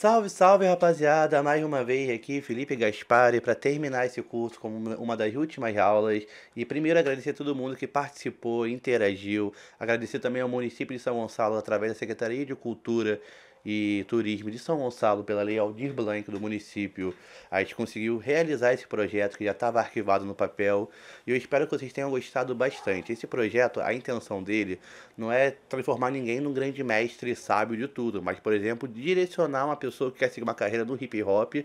Salve, salve rapaziada! Mais uma vez aqui, Felipe Gaspari, para terminar esse curso como uma das últimas aulas. E primeiro agradecer a todo mundo que participou, interagiu. Agradecer também ao município de São Gonçalo, através da Secretaria de Cultura, e Turismo de São Gonçalo pela Lei Aldir Blanc do município. A gente conseguiu realizar esse projeto que já estava arquivado no papel e eu espero que vocês tenham gostado bastante. Esse projeto, a intenção dele não é transformar ninguém num grande mestre sábio de tudo, mas, por exemplo, direcionar uma pessoa que quer seguir uma carreira no hip hop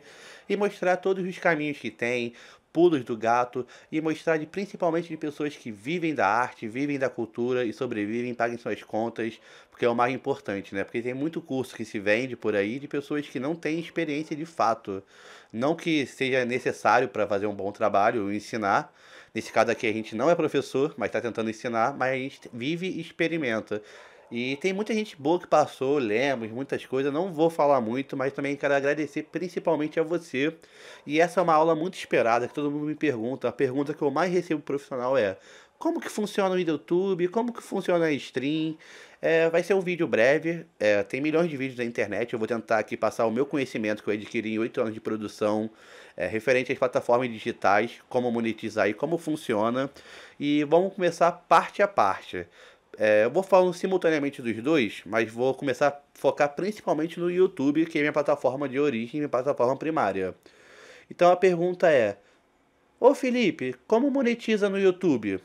e mostrar todos os caminhos que tem, pulos do gato e mostrar de, principalmente de pessoas que vivem da arte, vivem da cultura e sobrevivem, paguem suas contas, porque é o mais importante, né? Porque tem muito curso que se vende por aí de pessoas que não têm experiência de fato. Não que seja necessário para fazer um bom trabalho ensinar. Nesse caso aqui a gente não é professor, mas está tentando ensinar, mas a gente vive e experimenta. E tem muita gente boa que passou, lemos muitas coisas, não vou falar muito, mas também quero agradecer principalmente a você. E essa é uma aula muito esperada, que todo mundo me pergunta. A pergunta que eu mais recebo profissional é: como que funciona o YouTube, como que funciona a stream. É, vai ser um vídeo breve, é, tem milhões de vídeos na internet, eu vou tentar aqui passar o meu conhecimento que eu adquiri em oito anos de produção, é, referente às plataformas digitais, como monetizar e como funciona. E vamos começar parte a parte. É, eu vou falando simultaneamente dos dois, mas vou começar a focar principalmente no YouTube, que é minha plataforma de origem, minha plataforma primária. Então a pergunta é: Ô Felipe, como monetiza no YouTube?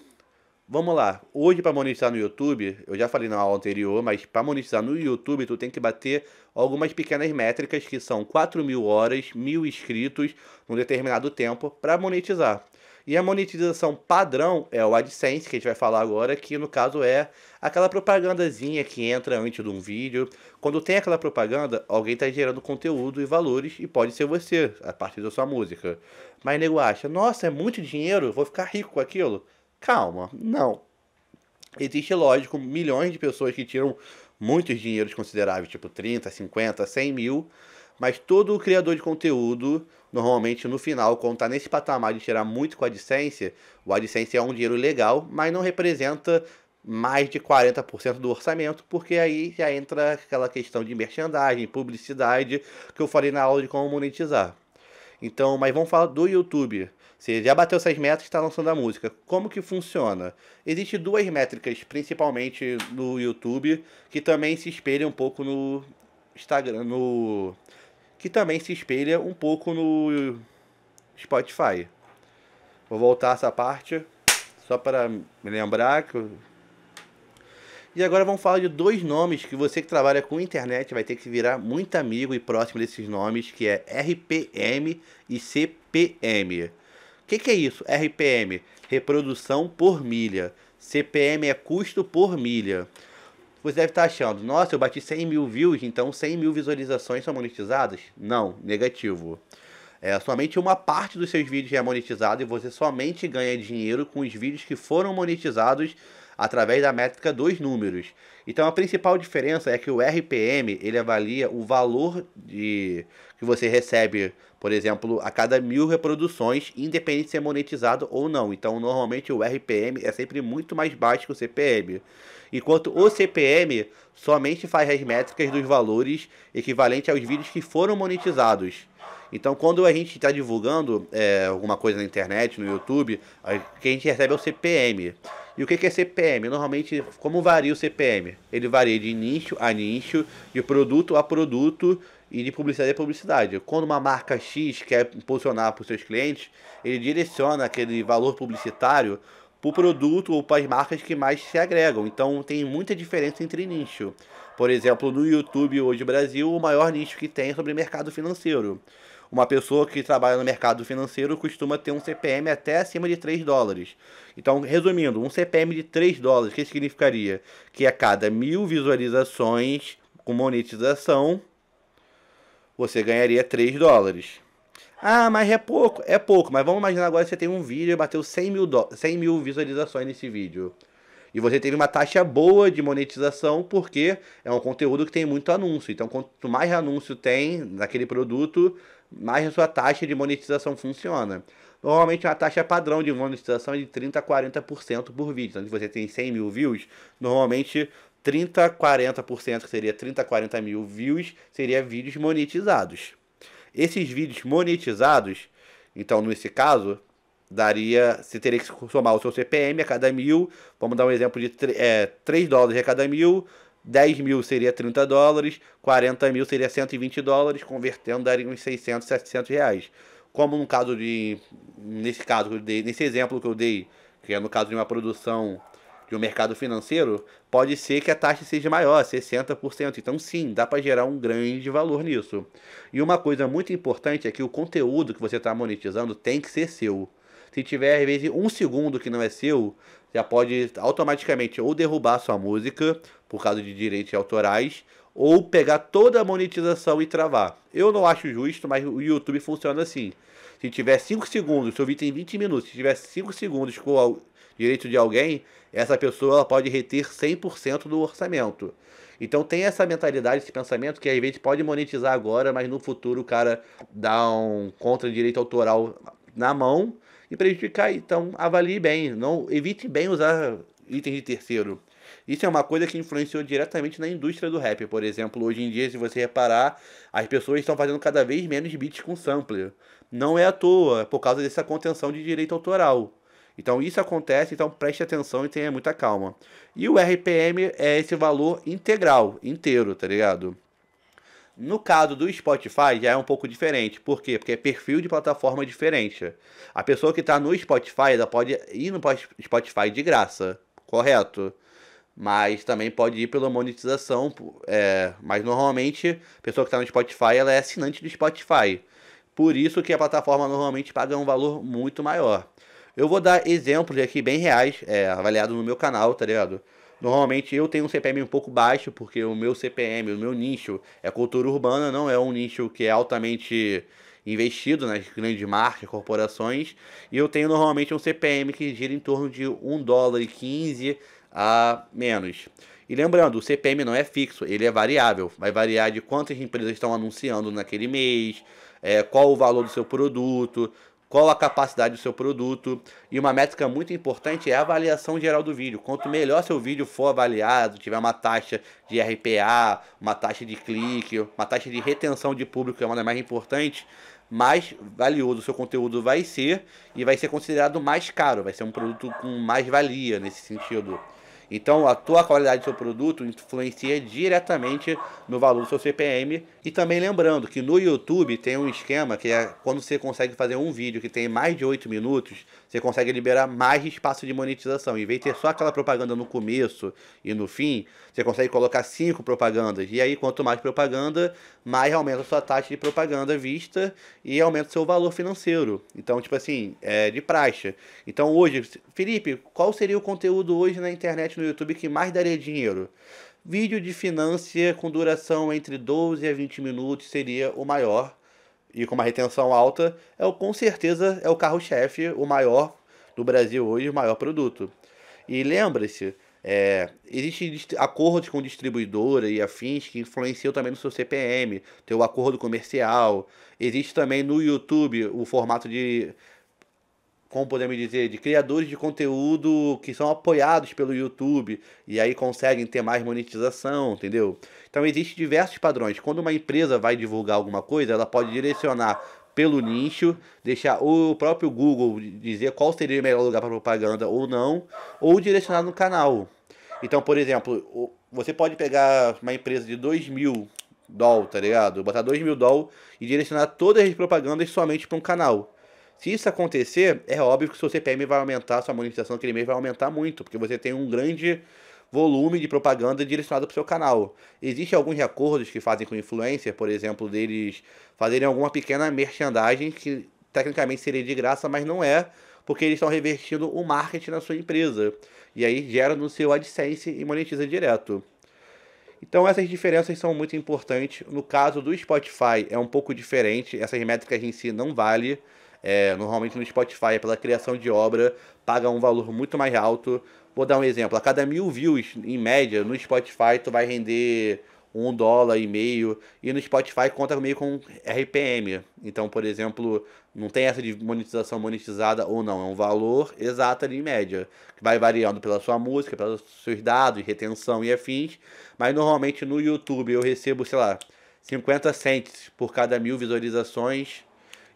Vamos lá. Hoje para monetizar no YouTube, eu já falei na aula anterior, mas para monetizar no YouTube tu tem que bater algumas pequenas métricas que são 4 mil horas, mil inscritos num determinado tempo para monetizar. E a monetização padrão é o AdSense, que a gente vai falar agora, que no caso é aquela propagandazinha que entra antes de um vídeo. Quando tem aquela propaganda, alguém está gerando conteúdo e valores, e pode ser você, a partir da sua música. Mas nego acha, nossa, é muito dinheiro, vou ficar rico com aquilo. Calma, não. Existe, lógico, milhões de pessoas que tiram muitos dinheiros consideráveis, tipo 30, 50, 100 mil mas todo o criador de conteúdo, normalmente no final, quando está nesse patamar de tirar muito com a AdSense, o AdSense é um dinheiro legal, mas não representa mais de 40% do orçamento, porque aí já entra aquela questão de merchandising, publicidade, que eu falei na aula de como monetizar. Então, mas vamos falar do YouTube. Você já bateu essas metas e está lançando a música. Como que funciona? Existem duas métricas, principalmente no YouTube, que também se espelham um pouco no Instagram, no que também se espelha um pouco no Spotify. Vou voltar essa parte só para me lembrar que eu... E agora vamos falar de dois nomes que você que trabalha com internet vai ter que virar muito amigo e próximo desses nomes, que é RPM e CPM. O que, que é isso? RPM, reprodução por milha. CPM é custo por milha. Você deve estar achando, nossa, eu bati 100 mil views, então 100 mil visualizações são monetizadas? Não, negativo. É, somente uma parte dos seus vídeos é monetizada e você somente ganha dinheiro com os vídeos que foram monetizados através da métrica dos números. Então a principal diferença é que o RPM ele avalia o valor de que você recebe, por exemplo, a cada mil reproduções, independente de ser é monetizado ou não. Então normalmente o RPM é sempre muito mais baixo que o CPM enquanto o CPM somente faz as métricas dos valores equivalente aos vídeos que foram monetizados. Então, quando a gente está divulgando é, alguma coisa na internet, no YouTube, a, gente recebe é o CPM. E o que, que é CPM? Normalmente, como varia o CPM? Ele varia de nicho a nicho, de produto a produto e de publicidade a publicidade. Quando uma marca X quer impulsionar para os seus clientes, ele direciona aquele valor publicitário para o produto ou para as marcas que mais se agregam. Então tem muita diferença entre nicho. Por exemplo, no YouTube hoje Brasil, o maior nicho que tem é sobre mercado financeiro. Uma pessoa que trabalha no mercado financeiro costuma ter um CPM até acima de 3 dólares. Então, resumindo, um CPM de 3 dólares, o que significaria? Que a cada mil visualizações com monetização, você ganharia 3 dólares. Ah, mas é pouco. É pouco, mas vamos imaginar agora que você tem um vídeo e bateu 100 mil, do... 100 mil visualizações nesse vídeo. E você teve uma taxa boa de monetização porque é um conteúdo que tem muito anúncio. Então, quanto mais anúncio tem naquele produto, mais a sua taxa de monetização funciona. Normalmente, uma taxa padrão de monetização é de 30% a 40% por vídeo. Então, se você tem 100 mil views, normalmente 30%, 40%, que seria 30, 40 mil views, seria vídeos monetizados. Esses vídeos monetizados, então nesse caso, daria, você teria que somar o seu CPM a cada mil, vamos dar um exemplo de é, 3 dólares a cada mil, 10 mil seria 30 dólares, 40 mil seria 120 dólares, convertendo daria uns 600, 700 reais. Como no caso de, nesse caso, dei, nesse exemplo que eu dei, que é no caso de uma produção de um mercado financeiro, pode ser que a taxa seja maior, 60%. Então, sim, dá para gerar um grande valor nisso. E uma coisa muito importante é que o conteúdo que você está monetizando tem que ser seu. Se tiver, às vezes, um segundo que não é seu, já pode automaticamente ou derrubar sua música, por causa de direitos autorais, ou pegar toda a monetização e travar. Eu não acho justo, mas o YouTube funciona assim. Se tiver 5 segundos, seu vídeo tem 20 minutos, se tiver 5 segundos com direito de alguém, essa pessoa pode reter 100% do orçamento. Então tem essa mentalidade, esse pensamento que às vezes pode monetizar agora, mas no futuro o cara dá um contra direito autoral na mão e prejudicar. Então avalie bem, não evite bem usar itens de terceiro. Isso é uma coisa que influenciou diretamente na indústria do rap. Por exemplo, hoje em dia, se você reparar, as pessoas estão fazendo cada vez menos beats com sampler. Não é à toa, é por causa dessa contenção de direito autoral. Então isso acontece, então preste atenção e tenha muita calma. E o RPM é esse valor integral, inteiro, tá ligado? No caso do Spotify já é um pouco diferente. Por quê? Porque é perfil de plataforma diferente. A pessoa que está no Spotify ela pode ir no Spotify de graça, correto? Mas também pode ir pela monetização. É, mas normalmente a pessoa que está no Spotify ela é assinante do Spotify. Por isso que a plataforma normalmente paga um valor muito maior. Eu vou dar exemplos aqui bem reais, é, avaliado no meu canal, tá ligado? Normalmente eu tenho um CPM um pouco baixo, porque o meu CPM, o meu nicho é cultura urbana, não é um nicho que é altamente investido nas grandes marcas, corporações. E eu tenho normalmente um CPM que gira em torno de 1 dólar e 15 a menos. E lembrando, o CPM não é fixo, ele é variável. Vai variar de quantas empresas estão anunciando naquele mês, é, qual o valor do seu produto, qual a capacidade do seu produto. E uma métrica muito importante é a avaliação geral do vídeo. Quanto melhor seu vídeo for avaliado, tiver uma taxa de RPA, uma taxa de clique, uma taxa de retenção de público, que é uma das mais importantes, mais valioso o seu conteúdo vai ser e vai ser considerado mais caro, vai ser um produto com mais valia nesse sentido. Então, a tua qualidade do seu produto influencia diretamente no valor do seu CPM. E também lembrando que no YouTube tem um esquema que é quando você consegue fazer um vídeo que tem mais de 8 minutos, você consegue liberar mais espaço de monetização. Em vez de ter só aquela propaganda no começo e no fim, você consegue colocar cinco propagandas. E aí, quanto mais propaganda, mais aumenta a sua taxa de propaganda vista e aumenta o seu valor financeiro. Então, tipo assim, é de praxe. Então, hoje, Felipe, qual seria o conteúdo hoje na internet no YouTube que mais daria dinheiro. Vídeo de finança com duração entre 12 a 20 minutos seria o maior. E com uma retenção alta, é o, com certeza é o carro-chefe, o maior do Brasil hoje, o maior produto. E lembre-se, é, Existem acordos com distribuidora e afins que influenciam também no seu CPM, teu acordo comercial. Existe também no YouTube o formato de como podemos dizer, de criadores de conteúdo que são apoiados pelo YouTube e aí conseguem ter mais monetização, entendeu? Então existem diversos padrões. Quando uma empresa vai divulgar alguma coisa, ela pode direcionar pelo nicho, deixar o próprio Google dizer qual seria o melhor lugar para propaganda ou não, ou direcionar no canal. Então, por exemplo, você pode pegar uma empresa de 2 mil dólares, tá ligado? Botar 2 mil dólares e direcionar todas as propagandas somente para um canal. Se isso acontecer, é óbvio que o seu CPM vai aumentar, sua monetização daquele mês vai aumentar muito, porque você tem um grande volume de propaganda direcionado para o seu canal. Existem alguns acordos que fazem com o influencer, por exemplo, deles fazerem alguma pequena merchandising que tecnicamente seria de graça, mas não é, porque eles estão revertindo o marketing na sua empresa. E aí gera no seu AdSense e monetiza direto. Então essas diferenças são muito importantes. No caso do Spotify é um pouco diferente, essas métricas em si não valem é, normalmente no Spotify, pela criação de obra, paga um valor muito mais alto. Vou dar um exemplo: a cada mil views, em média, no Spotify, tu vai render um dólar e meio. E no Spotify conta meio com RPM. Então, por exemplo, não tem essa de monetização monetizada ou não. É um valor exato ali em média. Que vai variando pela sua música, pelos seus dados, retenção e afins. Mas normalmente no YouTube eu recebo, sei lá, 50 cents por cada mil visualizações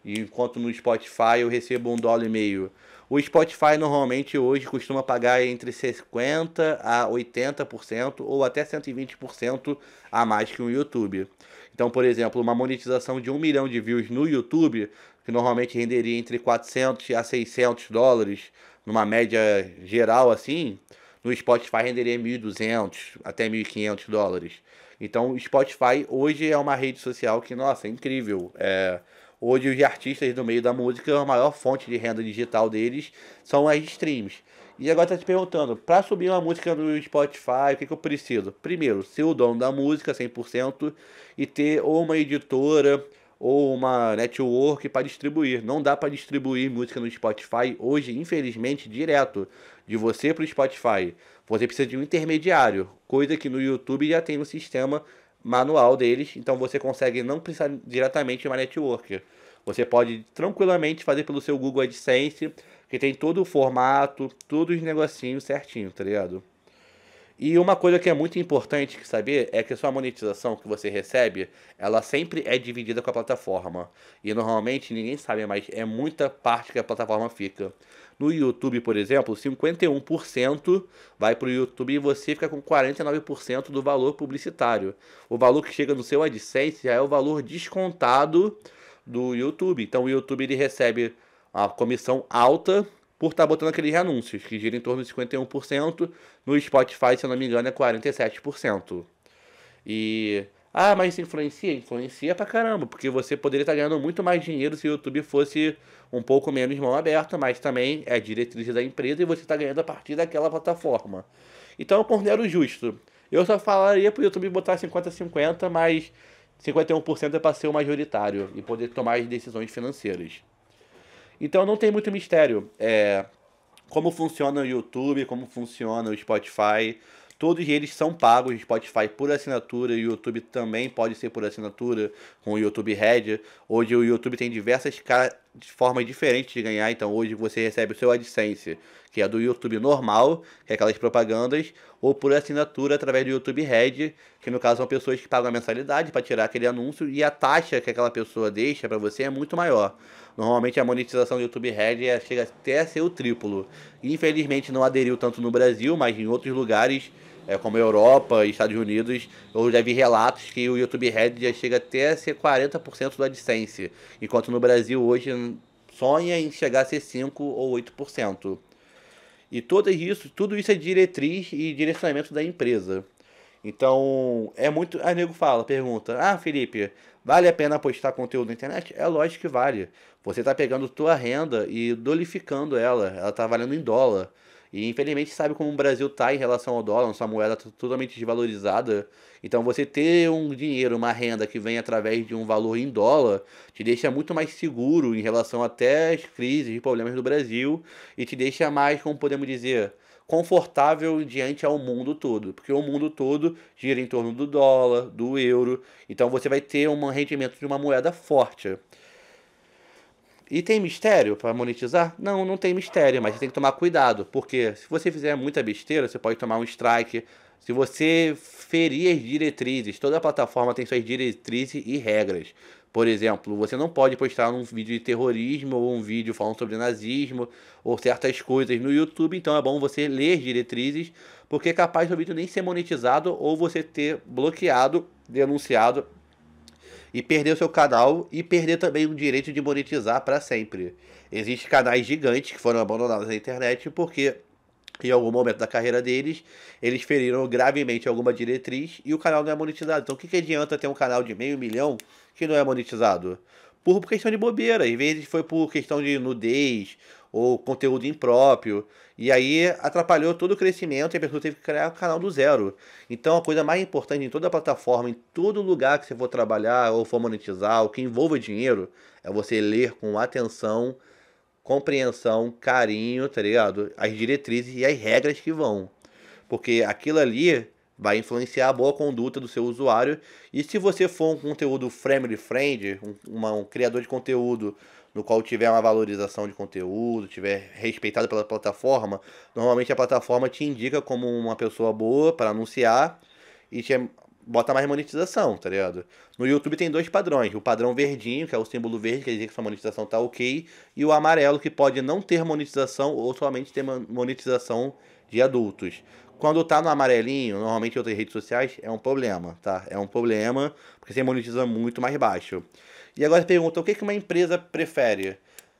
enquanto no Spotify eu recebo um dólar e meio. O Spotify normalmente hoje costuma pagar entre 50% a 80% ou até 120% a mais que o YouTube. Então, por exemplo, uma monetização de um milhão de views no YouTube, que normalmente renderia entre 400 a 600 dólares, numa média geral assim, no Spotify renderia 1.200 até 1.500 dólares. Então, o Spotify hoje é uma rede social que, nossa, é incrível. É, Hoje os artistas do meio da música, a maior fonte de renda digital deles são as streams. E agora tá te perguntando, para subir uma música no Spotify, o que, que eu preciso? Primeiro, ser o dono da música 100% e ter ou uma editora ou uma network para distribuir. Não dá para distribuir música no Spotify hoje, infelizmente, direto de você para o Spotify. Você precisa de um intermediário, coisa que no YouTube já tem um sistema manual deles, então você consegue não precisar diretamente de uma networker. Você pode tranquilamente fazer pelo seu Google AdSense, que tem todo o formato, todos os negocinhos certinho, tá ligado? E uma coisa que é muito importante que saber é que a sua monetização que você recebe, ela sempre é dividida com a plataforma. E normalmente ninguém sabe, mas é muita parte que a plataforma fica. No YouTube, por exemplo, 51% vai para o YouTube e você fica com 49% do valor publicitário. O valor que chega no seu AdSense é já é o valor descontado do YouTube. Então o YouTube ele recebe a comissão alta por estar tá botando aqueles anúncios, que gira em torno de 51%, no Spotify, se eu não me engano, é 47%. E. Ah, mas influencia? Influencia pra caramba, porque você poderia estar tá ganhando muito mais dinheiro se o YouTube fosse um pouco menos mão aberta, mas também é diretriz da empresa e você está ganhando a partir daquela plataforma. Então eu considero justo. Eu só falaria pro YouTube botar 50-50, mas 51% é para ser o majoritário e poder tomar as decisões financeiras. Então não tem muito mistério. É, como funciona o YouTube, como funciona o Spotify. Todos eles são pagos, Spotify por assinatura, o YouTube também pode ser por assinatura, com o YouTube Red. Hoje o YouTube tem diversas formas diferentes de ganhar, então hoje você recebe o seu AdSense, que é do YouTube normal, que é aquelas propagandas, ou por assinatura através do YouTube Red, que no caso são pessoas que pagam a mensalidade para tirar aquele anúncio, e a taxa que aquela pessoa deixa para você é muito maior. Normalmente a monetização do YouTube Red é, chega até a ser o triplo. Infelizmente não aderiu tanto no Brasil, mas em outros lugares, é, como Europa e Estados Unidos, eu já vi relatos que o YouTube Red já chega até a ser 40% do AdSense, enquanto no Brasil hoje sonha em chegar a ser 5 ou 8%. E tudo isso, tudo isso é diretriz e direcionamento da empresa. Então, é muito. a nego fala, pergunta: Ah, Felipe, vale a pena postar conteúdo na internet? É lógico que vale. Você está pegando tua renda e dolificando ela. Ela está valendo em dólar. E infelizmente sabe como o Brasil está em relação ao dólar, nossa moeda tá totalmente desvalorizada. Então você ter um dinheiro, uma renda que vem através de um valor em dólar, te deixa muito mais seguro em relação até às crises e problemas do Brasil e te deixa mais, como podemos dizer, confortável diante ao mundo todo, porque o mundo todo gira em torno do dólar, do euro, então você vai ter um rendimento de uma moeda forte. E tem mistério para monetizar? Não, não tem mistério, mas você tem que tomar cuidado, porque se você fizer muita besteira, você pode tomar um strike, se você ferir as diretrizes, toda plataforma tem suas diretrizes e regras. Por exemplo, você não pode postar um vídeo de terrorismo ou um vídeo falando sobre nazismo ou certas coisas no YouTube, então é bom você ler as diretrizes, porque é capaz do vídeo nem ser monetizado ou você ter bloqueado, denunciado e perder o seu canal e perder também o direito de monetizar para sempre. Existem canais gigantes que foram abandonados na internet porque em algum momento da carreira deles, eles feriram gravemente alguma diretriz e o canal não é monetizado. Então o que, que adianta ter um canal de meio milhão que não é monetizado? Por questão de bobeira, às vezes foi por questão de nudez ou conteúdo impróprio. E aí atrapalhou todo o crescimento e a pessoa teve que criar um canal do zero. Então a coisa mais importante em toda plataforma, em todo lugar que você for trabalhar ou for monetizar, ou que envolva dinheiro, é você ler com atenção compreensão, carinho, tá ligado? As diretrizes e as regras que vão. Porque aquilo ali vai influenciar a boa conduta do seu usuário. E se você for um conteúdo family friend, um, uma, um criador de conteúdo no qual tiver uma valorização de conteúdo, tiver respeitado pela plataforma, normalmente a plataforma te indica como uma pessoa boa para anunciar e te bota mais monetização, tá ligado? No YouTube tem dois padrões. O padrão verdinho, que é o símbolo verde, que quer dizer que sua monetização tá ok. E o amarelo, que pode não ter monetização ou somente ter monetização de adultos. Quando tá no amarelinho, normalmente em outras redes sociais, é um problema, tá? É um problema, porque você monetiza muito mais baixo. E agora pergunta, o que uma empresa prefere?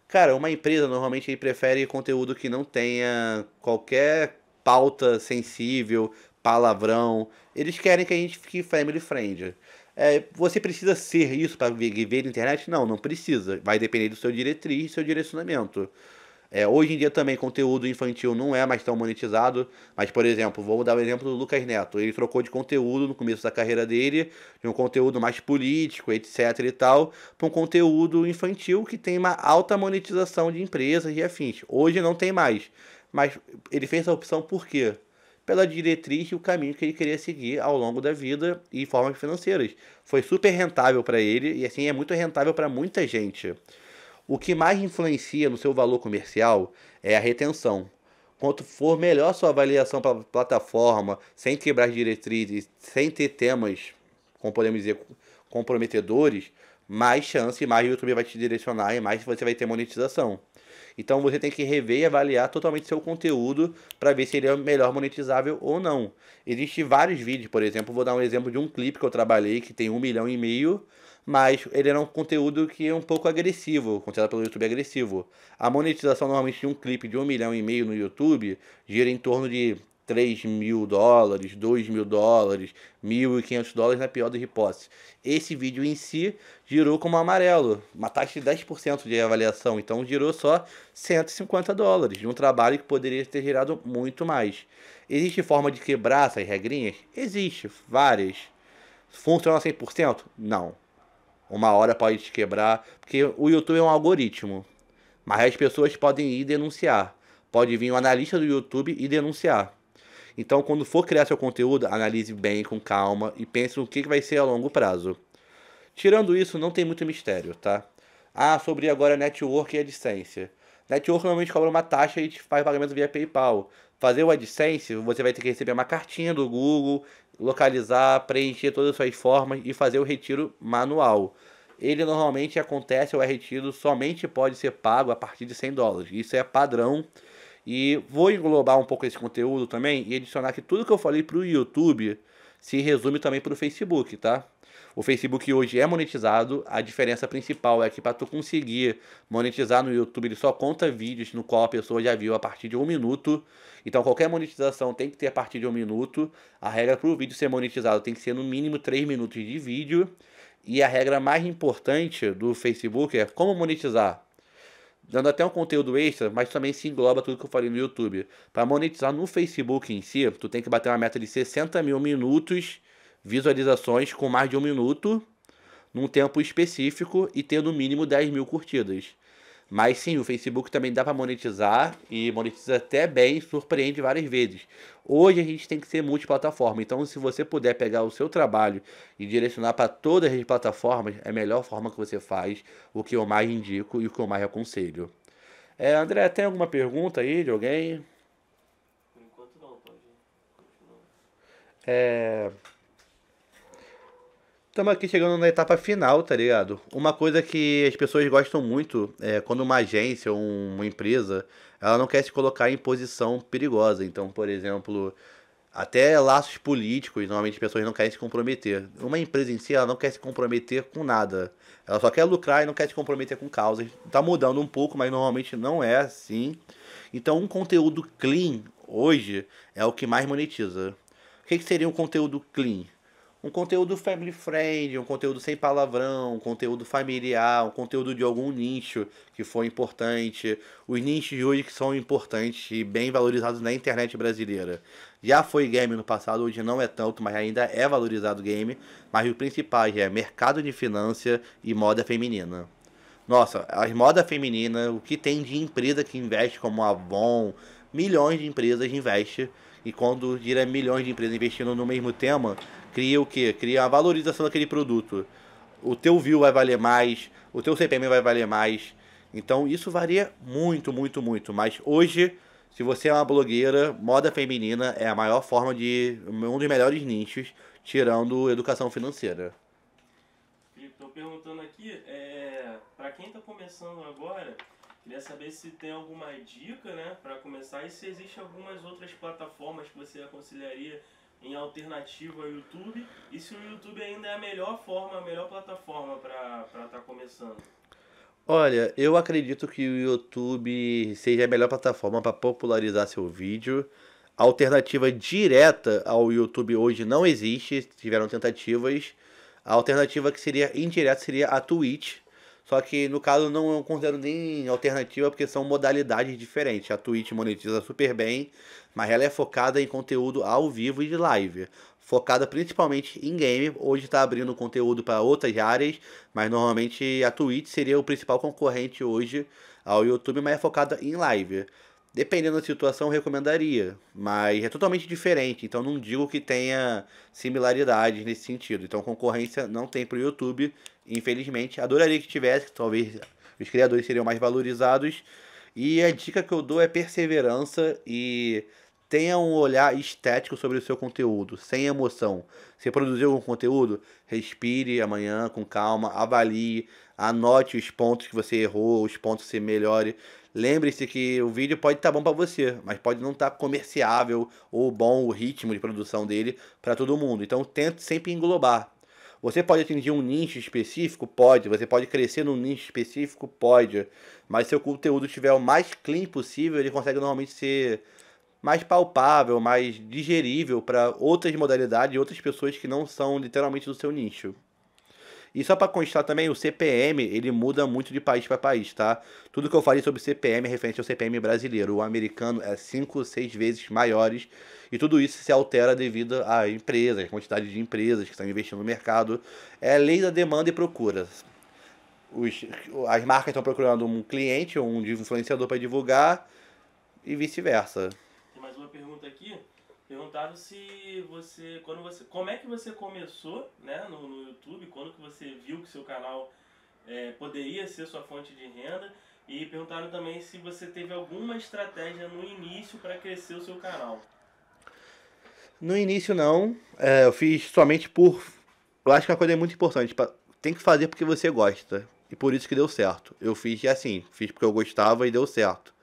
Cara, uma empresa normalmente prefere conteúdo que não tenha qualquer pauta sensível, palavrão. Eles querem que a gente fique family friend. É, você precisa ser isso para viver na internet? Não, não precisa. Vai depender do seu diretriz, seu direcionamento. É, hoje em dia também conteúdo infantil não é mais tão monetizado, mas por exemplo, vou dar o um exemplo do Lucas Neto. Ele trocou de conteúdo no começo da carreira dele, de um conteúdo mais político, etc e tal, para um conteúdo infantil que tem uma alta monetização de empresas e afins. Hoje não tem mais, mas ele fez a opção por quê? pela diretriz e o caminho que ele queria seguir ao longo da vida e formas financeiras. Foi super rentável para ele e assim é muito rentável para muita gente. O que mais influencia no seu valor comercial é a retenção. Quanto for melhor sua avaliação para a plataforma, sem quebrar diretrizes, sem ter temas, como podemos dizer, comprometedores, mais chance, mais o YouTube vai te direcionar e mais você vai ter monetização. Então você tem que rever e avaliar totalmente seu conteúdo para ver se ele é melhor monetizável ou não. Existem vários vídeos, por exemplo, vou dar um exemplo de um clipe que eu trabalhei que tem um milhão e meio, mas ele era um conteúdo que é um pouco agressivo, considerado pelo YouTube agressivo. A monetização normalmente de um clipe de um milhão e meio no YouTube gira em torno de 3 mil dólares, 2 mil dólares, 1.500 dólares na pior das hipóteses. Esse vídeo em si girou como amarelo, uma taxa de 10% de avaliação, então girou só 150 dólares, de um trabalho que poderia ter gerado muito mais. Existe forma de quebrar essas regrinhas? Existe, várias. Funciona 100%? Não. Uma hora pode te quebrar, porque o YouTube é um algoritmo, mas as pessoas podem ir denunciar. Pode vir um analista do YouTube e denunciar. Então, quando for criar seu conteúdo, analise bem, com calma e pense no que vai ser a longo prazo. Tirando isso, não tem muito mistério, tá? Ah, sobre agora network e AdSense. Network normalmente cobra uma taxa e te faz pagamento via PayPal. Fazer o AdSense, você vai ter que receber uma cartinha do Google, localizar, preencher todas as suas formas e fazer o retiro manual. Ele normalmente acontece ou é retiro, somente pode ser pago a partir de 100 dólares. Isso é padrão e vou englobar um pouco esse conteúdo também e adicionar que tudo que eu falei para o YouTube se resume também para o Facebook, tá? O Facebook hoje é monetizado, a diferença principal é que para tu conseguir monetizar no YouTube, ele só conta vídeos no qual a pessoa já viu a partir de um minuto. Então qualquer monetização tem que ter a partir de um minuto. A regra para o vídeo ser monetizado tem que ser no mínimo 3 minutos de vídeo. E a regra mais importante do Facebook é como monetizar dando até um conteúdo extra, mas também se engloba tudo que eu falei no YouTube. Para monetizar no Facebook em si, tu tem que bater uma meta de 60 mil minutos visualizações com mais de um minuto num tempo específico e ter no mínimo 10 mil curtidas. Mas sim, o Facebook também dá para monetizar e monetiza até bem, surpreende várias vezes. Hoje a gente tem que ser multiplataforma, então se você puder pegar o seu trabalho e direcionar para todas as plataformas, é a melhor forma que você faz, o que eu mais indico e o que eu mais aconselho. É, André, tem alguma pergunta aí de alguém? Por enquanto não, pode continuar. É... Estamos aqui chegando na etapa final, tá ligado? Uma coisa que as pessoas gostam muito é quando uma agência ou uma empresa ela não quer se colocar em posição perigosa. Então, por exemplo, até laços políticos, normalmente as pessoas não querem se comprometer. Uma empresa em si, ela não quer se comprometer com nada. Ela só quer lucrar e não quer se comprometer com causas. Tá mudando um pouco, mas normalmente não é assim. Então, um conteúdo clean hoje é o que mais monetiza. O que, que seria um conteúdo clean? um conteúdo family friend, um conteúdo sem palavrão, um conteúdo familiar, um conteúdo de algum nicho que foi importante. Os nichos de hoje que são importantes e bem valorizados na internet brasileira. Já foi game no passado, hoje não é tanto, mas ainda é valorizado game. Mas o principal é mercado de finanças e moda feminina. Nossa, as moda feminina, o que tem de empresa que investe como a Avon, milhões de empresas investem. E quando gira milhões de empresas investindo no mesmo tema, cria o quê? Cria a valorização daquele produto. O teu view vai valer mais, o teu CPM vai valer mais. Então isso varia muito, muito, muito. Mas hoje, se você é uma blogueira, moda feminina é a maior forma de. um dos melhores nichos, tirando educação financeira. Felipe, tô perguntando aqui, é, para quem está começando agora, queria saber se tem alguma dica, né, para começar e se existem algumas outras plataformas que você aconselharia em alternativa ao YouTube e se o YouTube ainda é a melhor forma, a melhor plataforma para estar tá começando? Olha, eu acredito que o YouTube seja a melhor plataforma para popularizar seu vídeo. A alternativa direta ao YouTube hoje não existe, tiveram tentativas. A alternativa que seria indireta seria a Twitch, só que no caso não eu considero nem alternativa, porque são modalidades diferentes. A Twitch monetiza super bem, mas ela é focada em conteúdo ao vivo e de live. Focada principalmente em game. Hoje está abrindo conteúdo para outras áreas, mas normalmente a Twitch seria o principal concorrente hoje ao YouTube, mas é focada em live. Dependendo da situação, recomendaria, mas é totalmente diferente, então não digo que tenha similaridades nesse sentido. Então concorrência não tem para o YouTube, infelizmente. Adoraria que tivesse, talvez os criadores seriam mais valorizados. E a dica que eu dou é perseverança e tenha um olhar estético sobre o seu conteúdo, sem emoção. Se produziu algum conteúdo, respire amanhã com calma, avalie, anote os pontos que você errou, os pontos que você melhore. Lembre-se que o vídeo pode estar tá bom para você, mas pode não estar tá comerciável ou bom o ritmo de produção dele para todo mundo. Então tente sempre englobar. Você pode atingir um nicho específico? Pode. Você pode crescer num nicho específico? Pode. Mas se o conteúdo estiver o mais clean possível, ele consegue normalmente ser mais palpável, mais digerível para outras modalidades e outras pessoas que não são literalmente do seu nicho. E só para constar também, o CPM, ele muda muito de país para país, tá? Tudo que eu falei sobre CPM é referente ao CPM brasileiro. O americano é 5, 6 vezes maiores. E tudo isso se altera devido a empresas, quantidade de empresas que estão investindo no mercado. É lei da demanda e procura. Os, as marcas estão procurando um cliente ou um influenciador para divulgar e vice-versa. Tem mais uma pergunta aqui. Perguntaram se você, quando você, como é que você começou, né, no, no YouTube, quando que você viu que seu canal é, poderia ser sua fonte de renda e perguntaram também se você teve alguma estratégia no início para crescer o seu canal. No início não, é, eu fiz somente por, eu acho que é uma coisa é muito importante, pra... tem que fazer porque você gosta e por isso que deu certo. Eu fiz assim, fiz porque eu gostava e deu certo.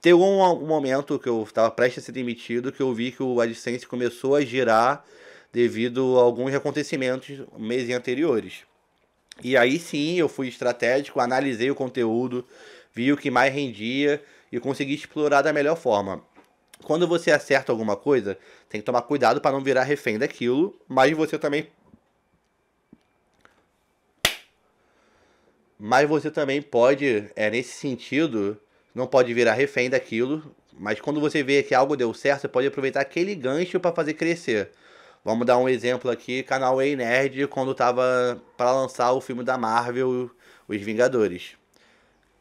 Teve um, um momento que eu estava prestes a ser demitido que eu vi que o AdSense começou a girar devido a alguns acontecimentos meses anteriores. E aí sim eu fui estratégico, analisei o conteúdo, vi o que mais rendia e consegui explorar da melhor forma. Quando você acerta alguma coisa, tem que tomar cuidado para não virar refém daquilo, mas você também mas você também pode, é nesse sentido, não pode virar refém daquilo, mas quando você vê que algo deu certo, você pode aproveitar aquele gancho para fazer crescer. Vamos dar um exemplo aqui, canal Ei Nerd, quando tava para lançar o filme da Marvel, Os Vingadores.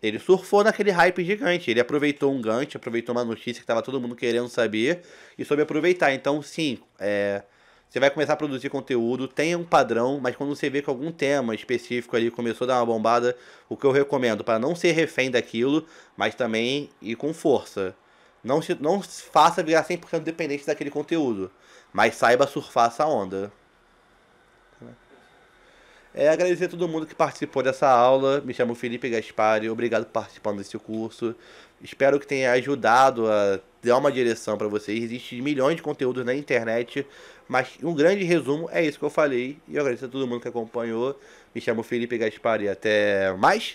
Ele surfou naquele hype gigante, ele aproveitou um gancho, aproveitou uma notícia que estava todo mundo querendo saber e soube aproveitar. Então, sim, é, você vai começar a produzir conteúdo, tenha um padrão, mas quando você vê que algum tema específico ali começou a dar uma bombada, o que eu recomendo para não ser refém daquilo, mas também ir com força. Não, se, não faça virar 100% dependente daquele conteúdo, mas saiba surfar essa onda. É, agradecer a todo mundo que participou dessa aula. Me chamo Felipe Gaspari. Obrigado por participando desse curso. Espero que tenha ajudado a dar uma direção para vocês. Existem milhões de conteúdos na internet, mas um grande resumo é isso que eu falei. E eu agradeço a todo mundo que acompanhou. Me chamo Felipe Gaspari. Até mais!